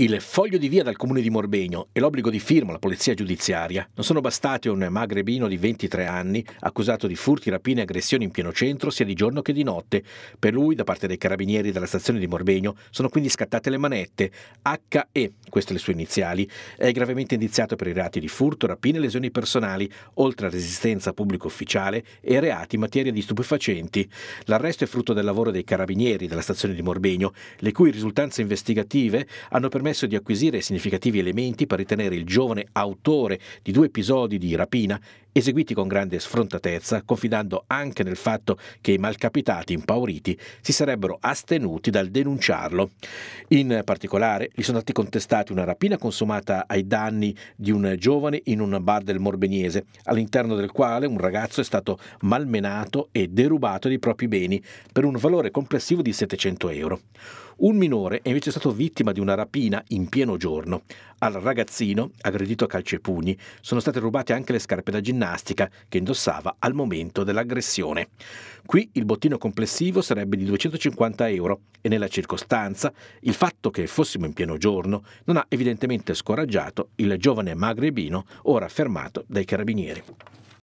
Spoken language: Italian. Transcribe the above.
Il foglio di via dal comune di Morbegno e l'obbligo di firma alla polizia giudiziaria non sono bastati a un magrebino di 23 anni accusato di furti, rapine e aggressioni in pieno centro sia di giorno che di notte. Per lui, da parte dei carabinieri della stazione di Morbegno, sono quindi scattate le manette. HE, queste le sue iniziali, è gravemente indiziato per i reati di furto, rapine e lesioni personali, oltre a resistenza pubblico ufficiale e reati in materia di stupefacenti. L'arresto è frutto del lavoro dei carabinieri della stazione di Morbegno, le cui risultanze investigative hanno permesso permesso di acquisire significativi elementi per ritenere il giovane autore di due episodi di rapina eseguiti con grande sfrontatezza, confidando anche nel fatto che i malcapitati impauriti si sarebbero astenuti dal denunciarlo. In particolare, gli sono stati contestati una rapina consumata ai danni di un giovane in un bar del Morbeniese, all'interno del quale un ragazzo è stato malmenato e derubato dei propri beni per un valore complessivo di 700 euro. Un minore è invece stato vittima di una rapina in pieno giorno. Al ragazzino, aggredito a calci e pugni, sono state rubate anche le scarpe da ginnastica ginnastica che indossava al momento dell'aggressione. Qui il bottino complessivo sarebbe di 250 euro e nella circostanza il fatto che fossimo in pieno giorno non ha evidentemente scoraggiato il giovane magrebino ora fermato dai carabinieri.